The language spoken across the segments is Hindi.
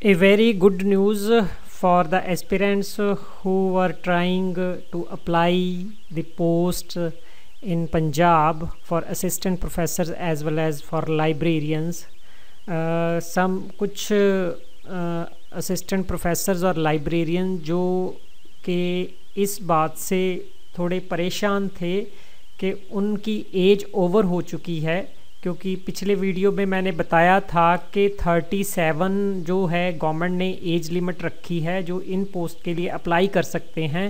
A very good news for the aspirants who were trying to apply the post in Punjab for assistant professors as well as for librarians. Uh, some कुछ असिस्टेंट प्रोफेसर्स और लाइब्रेरियन जो के इस बात से थोड़े परेशान थे कि उनकी एज ओवर हो चुकी है क्योंकि पिछले वीडियो में मैंने बताया था कि 37 जो है गवर्नमेंट ने एज लिमिट रखी है जो इन पोस्ट के लिए अप्लाई कर सकते हैं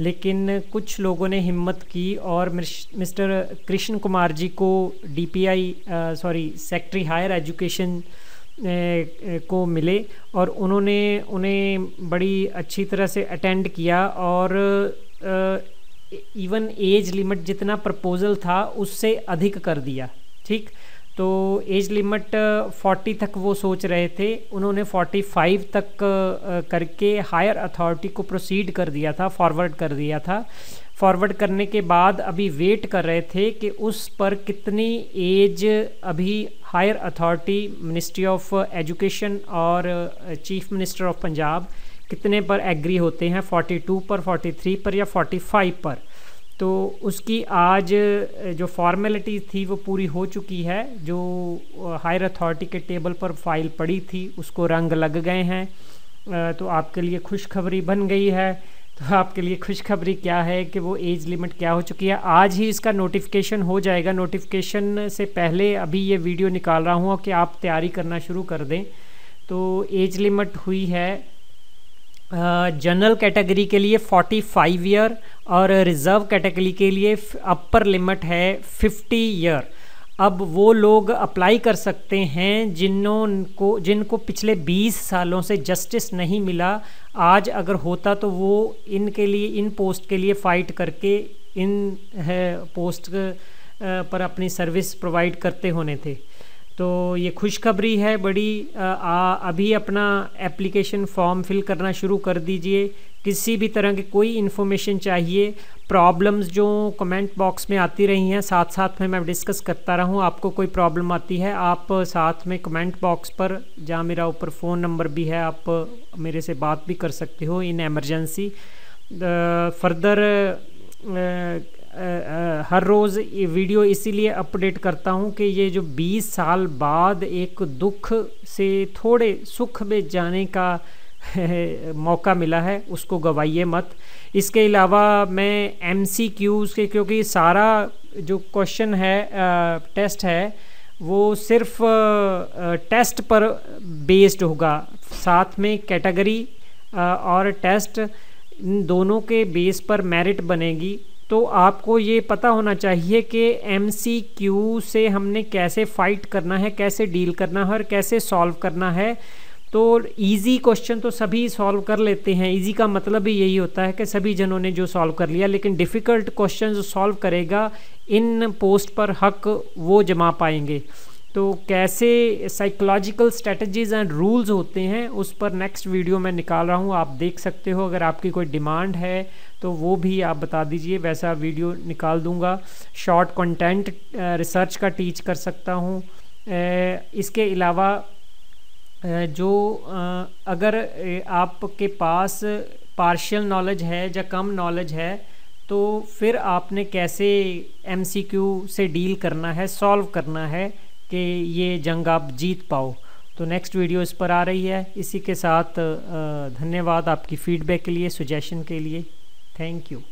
लेकिन कुछ लोगों ने हिम्मत की और मिस्टर कृष्ण कुमार जी को DPI sorry secretary higher education को मिले और उन्होंने उन्हें बड़ी अच्छी तरह से अटेंड किया और इवन एज लिमिट जितना प्रपोज़ल था उससे अधिक कर दिया ठीक तो एज लिमिट 40 तक वो सोच रहे थे उन्होंने 45 तक uh, करके हायर अथॉरिटी को प्रोसीड कर दिया था फॉरवर्ड कर दिया था फॉरवर्ड करने के बाद अभी वेट कर रहे थे कि उस पर कितनी एज अभी higher authority ministry of education और चीफ मिनिस्टर ऑफ पंजाब कितने पर एग्री होते हैं 42 पर 43 पर या 45 पर तो उसकी आज जो फॉर्मेलिटी थी वो पूरी हो चुकी है जो हायर अथॉरिटी के टेबल पर फाइल पड़ी थी उसको रंग लग गए हैं तो आपके लिए खुशखबरी बन गई है तो आपके लिए खुशखबरी क्या है कि वो एज लिमिट क्या हो चुकी है आज ही इसका नोटिफिकेशन हो जाएगा नोटिफिकेशन से पहले अभी ये वीडियो निकाल रहा हूँ कि आप तैयारी करना शुरू कर दें तो एज लिमिट हुई है जनरल कैटेगरी के लिए 45 फाइव ईयर और रिज़र्व कैटेगरी के लिए अपर लिमिट है फिफ्टी ईयर अब वो लोग अप्लाई कर सकते हैं जिनों को जिनको पिछले 20 सालों से जस्टिस नहीं मिला आज अगर होता तो वो इनके लिए इन पोस्ट के लिए फ़ाइट करके इन पोस्ट पर अपनी सर्विस प्रोवाइड करते होने थे तो ये खुशखबरी है बड़ी आ, आ, अभी अपना एप्लीकेशन फॉर्म फिल करना शुरू कर दीजिए किसी भी तरह की कोई इन्फॉर्मेशन चाहिए प्रॉब्लम्स जो कमेंट बॉक्स में आती रही हैं साथ साथ में मैं डिस्कस करता रहूं आपको कोई प्रॉब्लम आती है आप साथ में कमेंट बॉक्स पर जहां मेरा ऊपर फ़ोन नंबर भी है आप मेरे से बात भी कर सकते हो इन एमरजेंसी फर्दर हर रोज़ ये वीडियो इसीलिए अपडेट करता हूँ कि ये जो 20 साल बाद एक दुख से थोड़े सुख में जाने का मौका मिला है उसको गवाइए मत इसके अलावा मैं एम सी क्यूज़ के क्योंकि सारा जो क्वेश्चन है आ, टेस्ट है वो सिर्फ आ, टेस्ट पर बेस्ड होगा साथ में कैटेगरी और टेस्ट इन दोनों के बेस पर मेरिट बनेगी तो आपको ये पता होना चाहिए कि एम से हमने कैसे फ़ाइट करना है कैसे डील करना है और कैसे सॉल्व करना है तो इजी क्वेश्चन तो सभी सॉल्व कर लेते हैं इजी का मतलब ही यही होता है कि सभी जनों ने जो सॉल्व कर लिया लेकिन डिफ़िकल्ट क्वेश्चन जो सॉल्व करेगा इन पोस्ट पर हक वो जमा पाएंगे तो कैसे साइकोलॉजिकल स्ट्रेटजीज़ एंड रूल्स होते हैं उस पर नेक्स्ट वीडियो मैं निकाल रहा हूँ आप देख सकते हो अगर आपकी कोई डिमांड है तो वो भी आप बता दीजिए वैसा वीडियो निकाल दूँगा शॉर्ट कंटेंट रिसर्च का टीच कर सकता हूँ इसके अलावा जो अगर आपके पास पार्शियल नॉलेज है या कम नॉलेज है तो फिर आपने कैसे एमसीक्यू से डील करना है सॉल्व करना है कि ये जंग आप जीत पाओ तो नेक्स्ट वीडियो इस पर आ रही है इसी के साथ धन्यवाद आपकी फ़ीडबैक के लिए सुजेशन के लिए थैंक यू